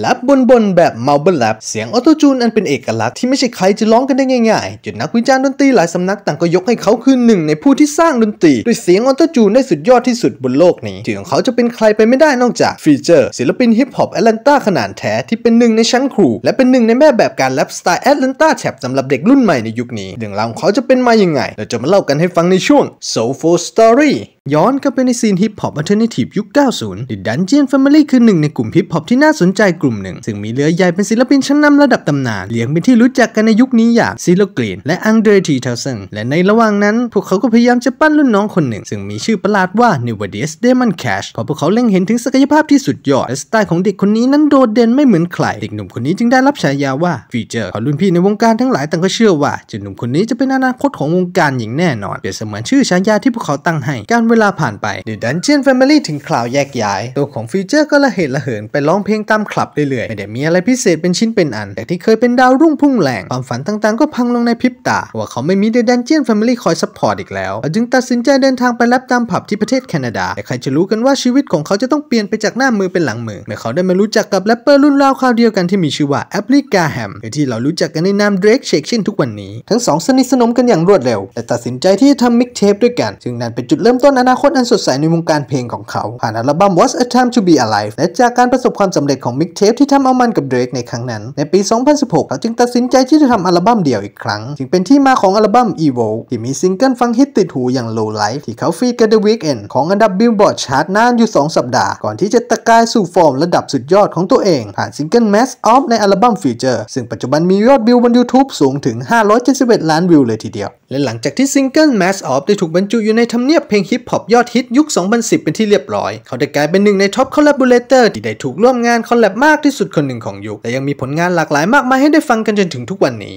แรบบนนแบบ m a l b e r l บเสียงออโตจูนอันเป็นเอกลักษณ์ที่ไม่ใช่ใครจะร้องกันได้ง่ายๆจนนักวิจารณ์ดนตรีหลายสำนักต่างก็ยกให้เขาคือหนึ่งในผู้ที่สร้างดนตรีด้วยเสียงออโตจูนได้สุดยอดที่สุดบนโลกนี้ ถึงเขาจะเป็นใครไปไม่ได้นอกจากฟีเจอร์ ศิลปินฮิปฮอปแอตแลนตาขนาดแท้ ที่เป็นหนึ่งในชั้นครู และเป็นหนึ่งในแม่แบบการแรปสไตล์แอตแลนตาแฉบสำหรับเด็กรุ่นใหม่ในยุคนี้เรื่องราวของเขาจะเป็นมาอย่างไง เราจะมาเล่ากันให้ฟังในช่วง Soulful Story ย้อนกลับไปในซีนฮิปฮอปอัลเทอร์เนทีฟยุค90 t ดันเจียนแฟมิลี่คือหนึ่งในกลุ่มฮิปฮอปที่น่าสนใจกลุ่มหนึ่งซึ่งมีเลือใหญ่เป็นศิลปินชั้นนำระดับตำนานเลี้ยงเป็นที่รู้จักกันในยุคนี้อย่างซิโลกรีน และอังเดรทีเทลเซนและในระหว่างนั้นพวกเขาก็พยายามจะปั้นรุ่นน้องคนหนึ่ง ซึ่งมีชื่อประหลาดว่านิวเดียสเดมอนแคชเพราะพวกเขาเล็งเห็นถึงศักยภาพที่สุดยอด และสไตล์ของเด็กคนนี้นั้นโดดเด่นไม่เหมือนใครเด็กหนุ่มคนนี้จึงได้รับฉายาว่าฟีเจอร์ขอรุ่นพี่ในวงการทั้งหลายต่างก็เชื่อว่าเจ้าหนุ่มคนนี้จะเป็นอนาคตของวงการอย่างแน่นอนเปรียบเสมือนชื่อฉายาที่พวกเขาตั้งให้ การเวลาผ่านไปเดอะดันเจียนแฟมิลี่ถึงคราวแยกย้ายตัวของฟีเจอร์ก็ละเหตุละเหินไปร้องเพลงตามคลับเรื่อยๆไม่ได้มีอะไรพิเศษเป็นชิ้นเป็นอัน แต่ที่เคยเป็นดาวรุ่งพุ่งแรง ความฝันต่างๆก็พังลงในพริบตาว่าเขาไม่มีเดดันเจียนแฟมิลี่คอยซัพพอร์ตอีกแล้วจึงตัดสินใจเดินทางไปรับตามผับที่ประเทศแคนาดา แต่ใครจะรู้กันว่าชีวิตของเขาจะต้องเปลี่ยนไปจากหน้ามือเป็นหลังมือเมื่อเขาได้มารู้จักกับแรปเปอร์รุ่นราวคราวเดียวกันที่มีชื่อว่าแอปลิกาแฮมหรือที่เรารู้จักกันในนามเดรกเชกช่นทุกวันนี้ทั้งสอง สนิทสนมกันอย่างรวดเร็วและตัดสินใจที่จะทำมิกเทปด้วยกันซึ่งนั่นเป็นจุดเริ่มต้นอนาคตอันสดใสในวงการเพลงของเขาผ่านอัลบั้ม What's a Time to Be Alive และจากการประสบความสำเร็จของมิกเททปที่ทำเอามันกับเดรกในครั้งนั้น ในปี 2016 เขาจึงตัดสินใจที่จะทำอัลบั้มเดี่ยวอีกครั้ง จึงเป็นที่มาของอัลบั้ม Evo ที่มีซิงเกิลฟังฮิตติดหูอย่าง Low Life ที่เขาฟีดกับ The Weeknd ของอันดับ Billboard ชาร์ตนานอยู่ 2 สัปดาห์ ก่อนที่จะตะกายสู่ฟอร์มระดับสุดยอดของตัวเอง ผ่านซิงเกิล Mass Off ในอัลบั้ม Future ซึ่งปัจจุบันมียอดวิวบน YouTube สูงถึง 571 ล้านวิวเลยทีเดียวและหลังจากที่ซิงเกิล Mass Off ได้ถูกบรรจุอยู่ในทำเนียบเพลงฮิปฮอปยอดฮิตยุค 2010 เป็นที่เรียบร้อย เขาได้กลายเป็นหนึ่งในท็อปคอลลาบูเลเตอร์ที่ได้ถูกร่วมงานคอลแลบมากที่สุดคนหนึ่งของยุคและยังมีผลงานหลากหลายมากมายให้ได้ฟังกันจนถึงทุกวันนี้